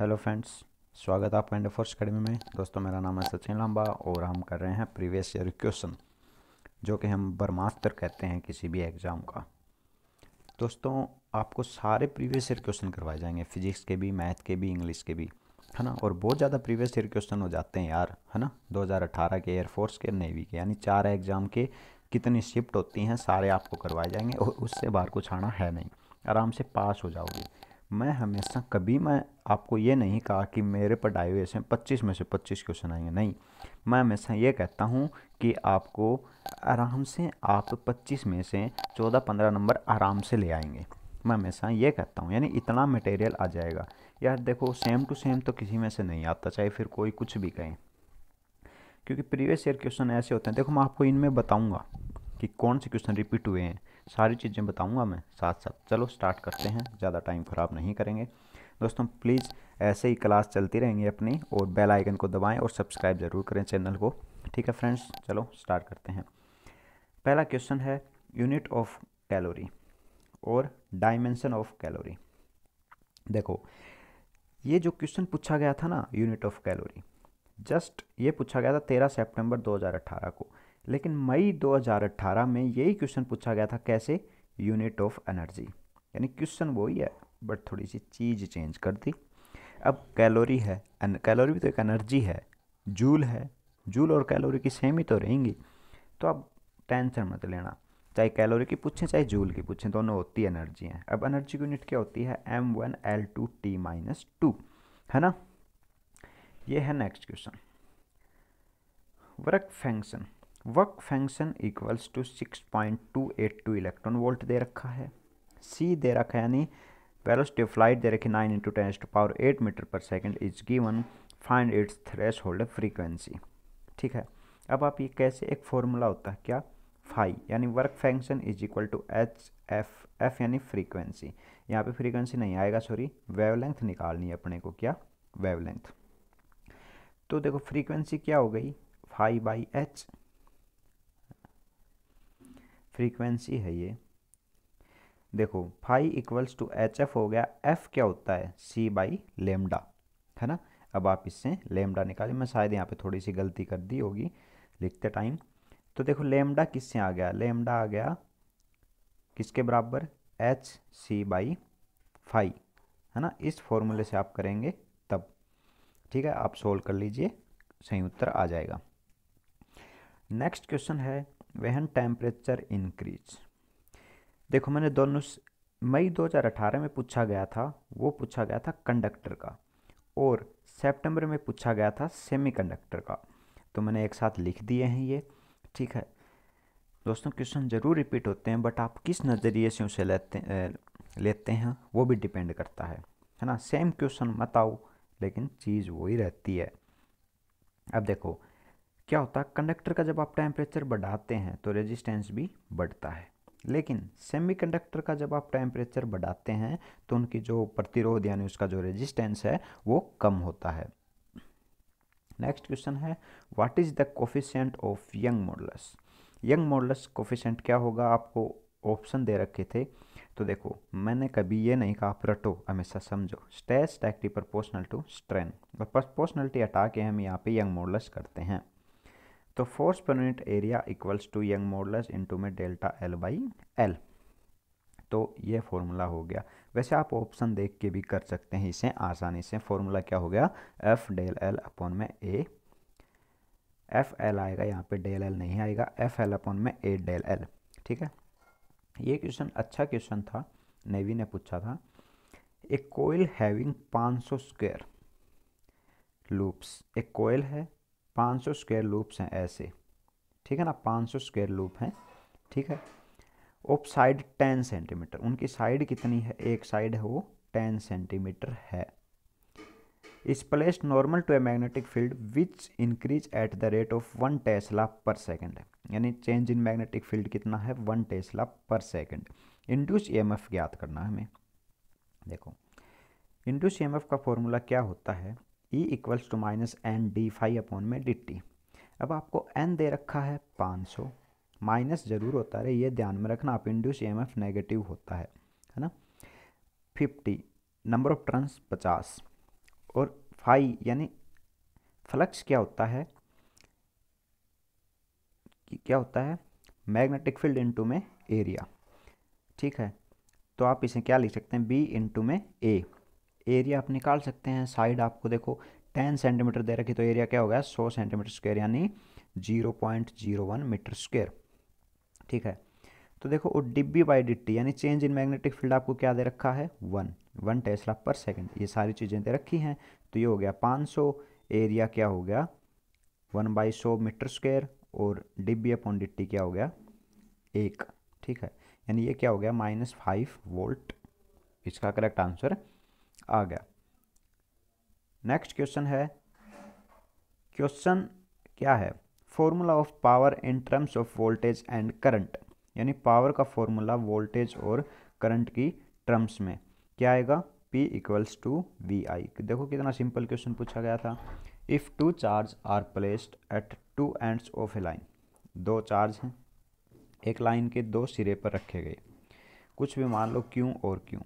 hello friends स्वागत है आपका इंडोफोर्स अकेडमी में दोस्तों मेरा नाम है सचिन लांबा और हम कर रहे हैं प्रीवियस ईयर क्वेश्चन जो कि हम बर्मास्तर कहते हैं किसी भी एग्ज़ाम का दोस्तों आपको सारे प्रीवियस ईयर क्वेश्चन करवाए जाएंगे फिजिक्स के भी मैथ के भी इंग्लिश के भी है ना और बहुत ज़्यादा प्रीवियस ईयर क्वेश्चन हो जाते हैं यार है ना दो के एयरफोर्स के नेवी के यानी चार एग्ज़ाम के कितनी शिफ्ट होती हैं सारे आपको करवाए जाएंगे और उससे बाहर कुछ आना है नहीं आराम से पास हो जाओगे मैं हमेशा कभी मैं आपको ये नहीं कहा कि मेरे पर से पच्चीस में से पच्चीस क्वेश्चन आएंगे नहीं मैं हमेशा ये कहता हूँ कि आपको आराम से आप पच्चीस में से चौदह पंद्रह नंबर आराम से ले आएंगे मैं हमेशा ये कहता हूँ यानी इतना मटेरियल आ जाएगा यार देखो सेम टू सेम तो किसी में से नहीं आता चाहे फिर कोई कुछ भी कहें क्योंकि प्रीवियस ईयर क्वेश्चन ऐसे होते हैं देखो मैं आपको इनमें बताऊँगा कि कौन से क्वेश्चन रिपीट हुए हैं सारी चीज़ें बताऊंगा मैं साथ साथ चलो स्टार्ट करते हैं ज़्यादा टाइम ख़राब नहीं करेंगे दोस्तों प्लीज़ ऐसे ही क्लास चलती रहेंगी अपनी और बेल आइकन को दबाएं और सब्सक्राइब ज़रूर करें चैनल को ठीक है फ्रेंड्स चलो स्टार्ट करते हैं पहला क्वेश्चन है यूनिट ऑफ कैलोरी और डायमेंशन ऑफ कैलोरी देखो ये जो क्वेश्चन पूछा गया था ना यूनिट ऑफ कैलोरी जस्ट ये पूछा गया था तेरह सेप्टेम्बर दो को लेकिन मई 2018 में यही क्वेश्चन पूछा गया था कैसे यूनिट ऑफ एनर्जी यानी क्वेश्चन वही है बट थोड़ी सी चीज़ चेंज कर दी अब कैलोरी है कैलोरी भी तो एक एनर्जी है जूल है जूल और कैलोरी की सेम ही तो रहेंगी तो अब टेंशन मत लेना चाहे कैलोरी की पूछें चाहे जूल की पूछें दोनों होती है एनर्जी हैं अब एनर्जी यूनिट क्या होती है M one L two T minus two है ना ये है next question work function work function equals to six point two eight two electron volt दे रखा है सी दे रखा है यानी वेलोसिटी ऑफ लाइट दे रखी nine into ten to power eight meter per second is given find its threshold frequency ठीक है अब आप ये कैसे एक फॉर्मूला होता है क्या फाई यानी work function is equal to H F F यानी फ्रीक्वेंसी यहाँ पे फ्रीक्वेंसी नहीं आएगा सॉरी वेवलेंथ निकालनी है अपने को क्या वेवलेंथ तो देखो फ्रीक्वेंसी क्या हो गई फाई बाई एच फ्रीक्वेंसी है ये देखो phi equals to H F हो गया एफ क्या होता है सी बाई लेमडा है ना अब आप इससे लेमडा निकालिए मैं शायद यहाँ पे थोड़ी सी गलती कर दी होगी लिखते टाइम तो देखो लेमडा किससे आ गया लेमडा आ गया किसके बराबर एच सी बाई फाइव है ना इस फॉर्मूले से आप करेंगे तब ठीक है आप सोल्व कर लीजिए सही उत्तर आ जाएगा नेक्स्ट क्वेश्चन है वहन टेम्परेचर इंक्रीज देखो मैंने दोनों मई 2018 में पूछा गया था वो पूछा गया था कंडक्टर का और सितंबर में पूछा गया था सेमीकंडक्टर का तो मैंने एक साथ लिख दिए हैं ये ठीक है दोस्तों क्वेश्चन ज़रूर रिपीट होते हैं बट आप किस नज़रिए से उसे लेते लेते हैं वो भी डिपेंड करता है है ना सेम क्वेश्चन मत आओ लेकिन चीज़ वही रहती है अब देखो क्या होता है कंडक्टर का जब आप टेम्परेचर बढ़ाते हैं तो रेजिस्टेंस भी बढ़ता है लेकिन सेमीकंडक्टर का जब आप टेम्परेचर बढ़ाते हैं तो उनकी जो प्रतिरोध यानी उसका जो रेजिस्टेंस है वो कम होता है नेक्स्ट क्वेश्चन है what is the coefficient of Young modulus Young modulus coefficient क्या होगा आपको ऑप्शन दे रखे थे तो देखो मैंने कभी ये नहीं कहा आप रटो हमेशा समझो stress directly proportional to strength और हटा के हम यहाँ पे यंग मॉडल्स करते हैं तो force per unit area equals to Young modulus into में डेल्टा एल बाई एल तो ये फॉर्मूला हो गया वैसे आप ऑप्शन देख के भी कर सकते हैं इसे आसानी से फॉर्मूला क्या हो गया एफ डेल एल अपॉन में ए एफ एल आएगा यहाँ पे डेल एल नहीं आएगा एफ एल अपॉन में ए डेल एल ठीक है ये क्वेश्चन अच्छा क्वेश्चन था नेवी ने पूछा था एक कोयल हैविंग सौ स्क्वायर लूप्स एक कोयल है 500 स्क्वेयर लूप्स हैं ऐसे ठीक है ना 500 स्क्वेयर लूप हैं ठीक है ऑफ साइड 10 सेंटीमीटर उनकी साइड कितनी है एक साइड है वो 10 सेंटीमीटर है इस place normal to a magnetic field which increase at the rate of one tesla per second यानी चेंज इन मैग्नेटिक फील्ड कितना है one tesla per second induce EMF ज्ञात करना है हमें देखो इंड्यूस ईएमएफ e का फॉर्मूला क्या होता है E equals to minus N D phi upon में डी टी अब आपको एन दे रखा है पाँच सौ माइनस ज़रूर होता है ये ध्यान में रखना आप इंड्यूस ई e नेगेटिव होता है है ना फिफ्टी नंबर ऑफ टर्न्स पचास और फाई यानी फ्लक्स क्या होता है कि क्या होता है मैग्नेटिक फील्ड इंटू में एरिया ठीक है तो आप इसे क्या लिख सकते हैं बी इंटू में ए एरिया आप निकाल सकते हैं साइड आपको देखो टेन सेंटीमीटर दे रखी तो एरिया क्या हो गया सौ सेंटीमीटर स्क्वायर यानी zero point zero one meter square ठीक है तो देखो वो डिब्बी बाई डिट्टी यानी चेंज इन मैग्नेटिक फील्ड आपको क्या दे रखा है one one tesla per second ये सारी चीज़ें दे रखी हैं तो ये हो गया पाँच सौ एरिया क्या हो गया वन बाई सौ मीटर स्क्वेयर और डिब्बी अपॉन डिट्टी क्या हो गया एक ठीक है यानी ये क्या हो गया माइनस फाइव वोल्ट इसका करेक्ट आंसर आ गया नेक्स्ट क्वेश्चन है क्वेश्चन क्या है formula of power in terms of voltage and current यानी पावर का फॉर्मूला वोल्टेज और करंट की टर्म्स में क्या आएगा P equals to V I देखो कितना सिंपल क्वेश्चन पूछा गया था if two charge are placed at two ends of a line दो चार्ज हैं एक लाइन के दो सिरे पर रखे गए कुछ भी मान लो क्यों और क्यों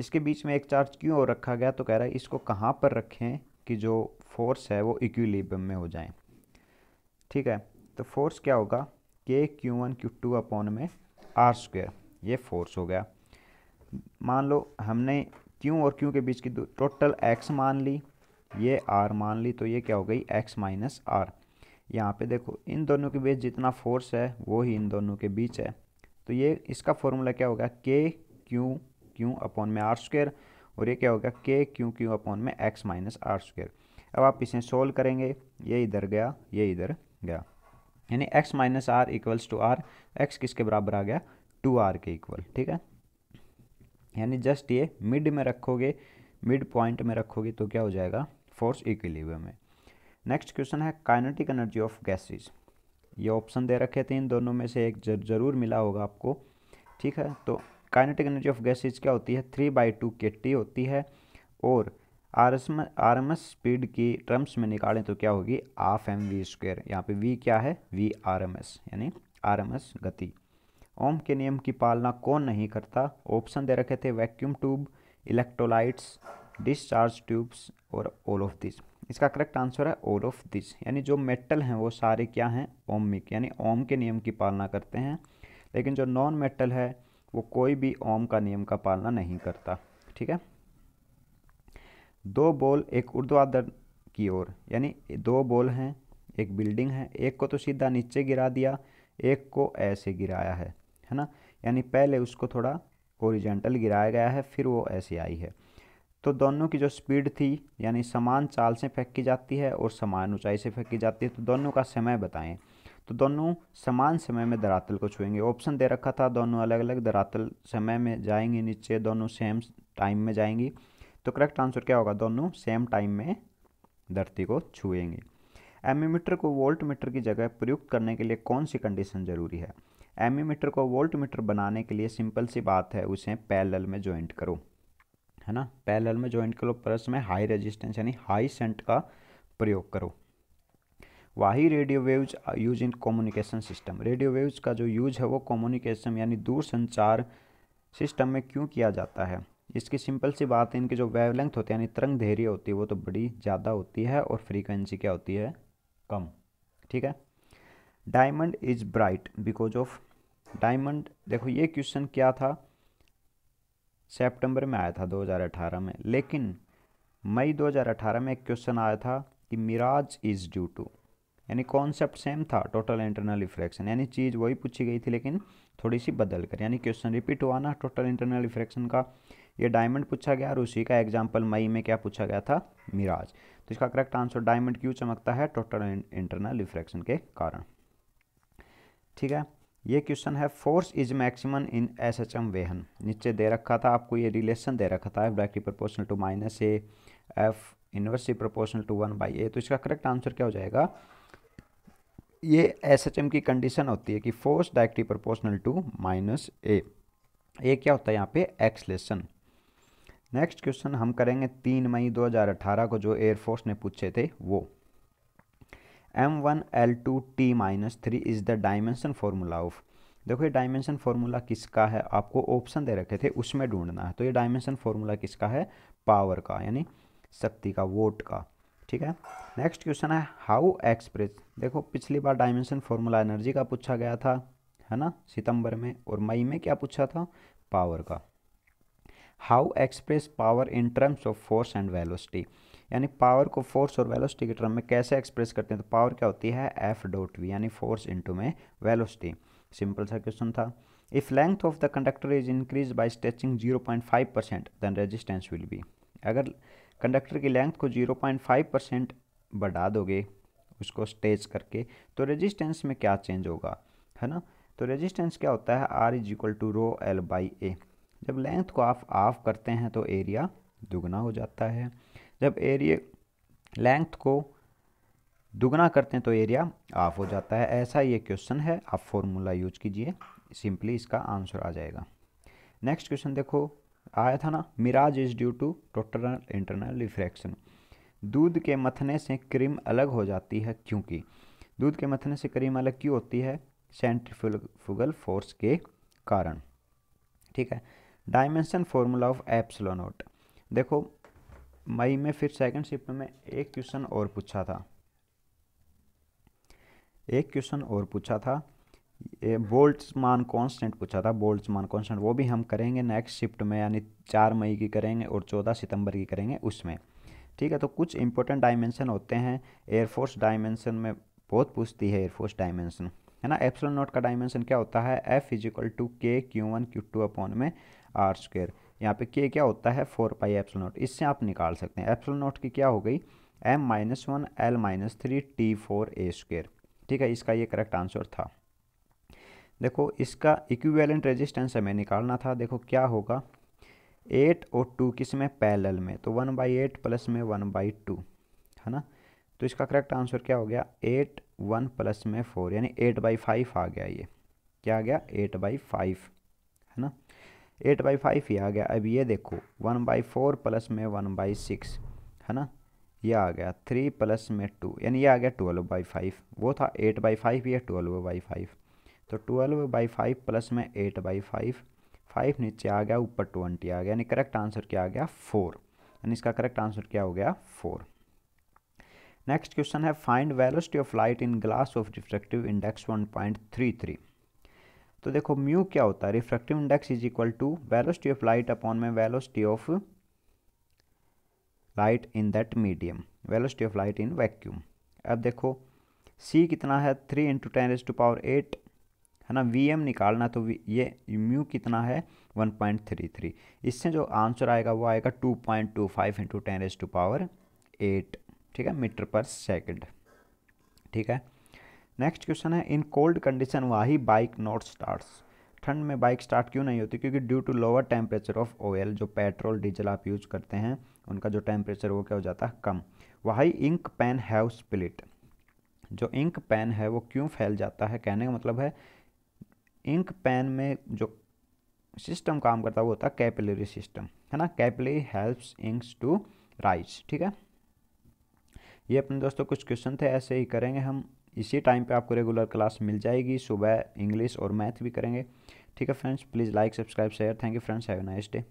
इसके बीच में एक चार्ज क्यों और रखा गया तो कह रहा है इसको कहाँ पर रखें कि जो फोर्स है वो इक्विलिब्रियम में हो जाए ठीक है तो फोर्स क्या होगा K Q one Q two upon में आर स्क्वेयर ये फोर्स हो गया मान लो हमने क्यू और क्यू के बीच की टोटल एक्स मान ली ये आर मान ली तो ये क्या हो गई एक्स माइनस आर यहाँ पे देखो इन दोनों के बीच जितना फोर्स है वो ही इन दोनों के बीच है तो ये इसका फॉर्मूला क्या होगा के क्यू क्यू अपॉन में आर स्क्वेयर और ये क्या होगा के क्यू क्यू अपॉन में एक्स माइनस आर स्क्वेयर अब आप इसे सोल्व करेंगे ये इधर गया ये इधर गया यानी X minus R equals to R X किसके बराबर आ गया टू आर के इक्वल ठीक है यानी जस्ट ये मिड में रखोगे मिड पॉइंट में रखोगे तो क्या हो जाएगा फोर्स इक्विलिब्रियम में नेक्स्ट क्वेश्चन है काइनेटिक एनर्जी ऑफ गैसेस ये ऑप्शन दे रखे थे इन दोनों में से एक जरूर मिला होगा आपको ठीक है तो काइनेटिक एनर्जी ऑफ गैसेज क्या होती है three by two k T होती है और R S R M S speed की टर्म्स में निकालें तो क्या होगी हाफ एम वी स्क्वेयर यहाँ पे वी क्या है वी आर एम एस यानी आर एम एस गति ओम के नियम की पालना कौन नहीं करता ऑप्शन दे रखे थे vacuum tube electrolytes discharge tubes और ऑल ऑफ दिस इसका करेक्ट आंसर है ऑल ऑफ दिस यानी जो मेटल हैं वो सारे क्या हैं ओमिक यानी ओम के नियम की पालना करते हैं लेकिन जो नॉन मेटल है वो कोई भी ओम का नियम का पालना नहीं करता ठीक है दो बॉल एक ऊर्ध्वाधर की ओर यानी दो बॉल हैं एक बिल्डिंग है एक को तो सीधा नीचे गिरा दिया एक को ऐसे गिराया है है ना यानी पहले उसको थोड़ा ओरिजेंटल गिराया गया है फिर वो ऐसे आई है तो दोनों की जो स्पीड थी यानी समान चाल से फेंकी जाती है और समान ऊंचाई से फेंकी जाती है तो दोनों का समय बताएं तो दोनों समान समय में धरातल को छुएंगे ऑप्शन दे रखा था दोनों अलग अलग धरातल समय में जाएंगे नीचे दोनों सेम टाइम में जाएंगी तो करेक्ट आंसर क्या होगा दोनों सेम टाइम में धरती को छुएंगे एमीमीटर को वोल्ट मीटर की जगह प्रयुक्त करने के लिए कौन सी कंडीशन ज़रूरी है एमीमीटर को वोल्ट मीटर बनाने के लिए सिंपल सी बात है उसे पैरेलल में ज्वाइंट करो है ना पैरेलल में ज्वाइंट करो प्लस में हाई रेजिस्टेंस यानी हाई सेंट का प्रयोग करो वही radio waves use in communication system radio waves का जो यूज है वो कम्युनिकेशन यानी दूर संचार सिस्टम में क्यों किया जाता है इसकी सिंपल सी बात है इनके जो वेवलेंथ होते हैं यानी तरंग धैर्य होती है वो तो बड़ी ज़्यादा होती है और फ्रीक्वेंसी क्या होती है कम ठीक है diamond is bright because of diamond देखो ये क्वेश्चन क्या था सेप्टेम्बर में आया था दो में लेकिन मई 2018 में एक क्वेश्चन आया था कि मिराज इज़ ड्यू टू यानी कॉन्सेप्ट सेम था टोटल इंटरनल रिफ्रैक्शन यानी चीज़ वही पूछी गई थी लेकिन थोड़ी सी बदल कर यानी क्वेश्चन रिपीट हुआ ना टोटल इंटरनल रिफ्रैक्शन का ये डायमंड पूछा गया और उसी का एग्जाम्पल मई में क्या पूछा गया था मिराज तो इसका करेक्ट आंसर डायमंड क्यों चमकता है टोटल इंटरनल रिफ्रैक्शन के कारण ठीक है ये क्वेश्चन है force is maximum in S H M when नीचे दे रखा था आपको ये रिलेशन दे रखा था F directly proportional to minus A F inversely proportional to one by A तो इसका करेक्ट आंसर क्या हो जाएगा ये एस एच एम की कंडीशन होती है कि force directly proportional to minus A ये क्या होता है यहाँ पे एक्सलेशन नेक्स्ट क्वेश्चन हम करेंगे तीन मई 2018 को जो एयरफोर्स ने पूछे थे वो M one L two T minus three is the dimension formula of देखो ये डायमेंशन फार्मूला किसका है आपको ऑप्शन दे रखे थे उसमें ढूंढना है तो ये डायमेंशन फार्मूला किसका है पावर का यानी शक्ति का वोट का ठीक है नेक्स्ट क्वेश्चन है हाउ एक्सप्रेस देखो पिछली बार डायमेंशन फॉर्मूला एनर्जी का पूछा गया था है ना सितंबर में और मई में क्या पूछा था पावर का how express power in terms of force and velocity यानी पावर को फोर्स और वेलोसिटी के टर्म में कैसे एक्सप्रेस करते हैं तो पावर क्या होती है एफ डॉट वी यानी फोर्स इंटू में वेलोसिटी सिंपल सा क्वेश्चन था if length of the conductor is increase by stretching five percent then resistance will be अगर कंडक्टर की लेंथ को 0.5 परसेंट बढ़ा दोगे उसको स्टेज करके तो रेजिस्टेंस में क्या चेंज होगा है ना तो रेजिस्टेंस क्या होता है R is equal to rho L by A जब लेंथ को आप ऑफ करते हैं तो एरिया दुगना हो जाता है जब एरिया लेंथ को दुगना करते हैं तो एरिया ऑफ हो जाता है ऐसा ये क्वेश्चन है आप फॉर्मूला यूज कीजिए सिंपली इसका आंसर आ जाएगा नेक्स्ट क्वेश्चन देखो आया था ना mirage is due to total internal refraction दूध के मथने से क्रीम अलग हो जाती है क्योंकि दूध के मथने से क्रीम अलग क्यों होती है सेंट्रीफ्यूगल फोर्स के कारण ठीक है डायमेंशन फॉर्मूला ऑफ एप्सलोनोट देखो मई में फिर सेकंड शिफ्ट में एक क्वेश्चन और पूछा था एक क्वेश्चन और पूछा था ये बोल्ट्समान कांस्टेंट पूछा था बोल्ट्समान कांस्टेंट वो भी हम करेंगे नेक्स्ट शिफ्ट में यानी चार मई की करेंगे और चौदह सितंबर की करेंगे उसमें ठीक है तो कुछ इंपॉर्टेंट डायमेंशन होते हैं एयरफोर्स डायमेंशन में बहुत पूछती है एयरफोर्स डायमेंशन है ना एप्सलॉन नोट का डायमेंशन क्या होता है F is equal to k Q one Q two upon में आर स्क्वेयर यहाँ पे के क्या होता है फोर पाई एप्सलॉन नोट इससे आप निकाल सकते हैं एप्सल नोट की क्या हो गई M minus one L minus three T four A square ठीक है इसका ये करेक्ट आंसर था देखो इसका इक्विवेलेंट रेजिस्टेंस हमें निकालना था देखो क्या होगा एट और टू किस में पैरेलल में तो वन बाई एट प्लस में वन बाई टू है ना तो इसका करेक्ट आंसर क्या हो गया एट वन प्लस में फोर यानी एट बाई फाइव आ गया ये क्या आ गया एट बाई फाइव है ना एट बाई फाइव ही आ गया अब ये देखो वन बाई फोर प्लस में वन बाई सिक्स है ना ये आ गया थ्री प्लस में टू यानी ये आ गया ट्वेल्व बाई फाइव वो था एट बाई फाइव या ट्वेल्व बाई फाइव तो ट्वेल्व बाई फाइव प्लस में एट बाई फाइव फाइव नीचे आ गया ऊपर ट्वेंटी आ गया यानी करेक्ट आंसर क्या आ गया फोर यानी इसका करेक्ट आंसर क्या हो गया फोर नेक्स्ट क्वेश्चन है find velocity of light in glass of refractive index one point three three तो देखो म्यू क्या होता है refractive index is equal to velocity of light upon में velocity of light in that medium velocity of light in vacuum अब देखो C कितना है three into ten is to power eight है ना वी एम निकालना तो ये म्यू कितना है 1.33 इससे जो आंसर आएगा वो आएगा 2.25 point two five into ten is to power eight ठीक है मीटर पर सेकंड ठीक है नेक्स्ट क्वेश्चन है in cold condition why bike not start ठंड में बाइक स्टार्ट क्यों नहीं होती क्योंकि due to lower temperature of oil जो पेट्रोल डीजल आप यूज करते हैं उनका जो टेम्परेचर वो क्या हो जाता है कम why ink pen have split जो इंक पेन है वो क्यों फैल जाता है कहने का मतलब है इंक पेन में जो सिस्टम काम करता है वो होता है कैपिलरी सिस्टम है ना capillary helps inks to rise ठीक है ये अपने दोस्तों कुछ क्वेश्चन थे ऐसे ही करेंगे हम इसी टाइम पे आपको रेगुलर क्लास मिल जाएगी सुबह इंग्लिश और मैथ भी करेंगे ठीक है friends please like subscribe share thank you friends have nice day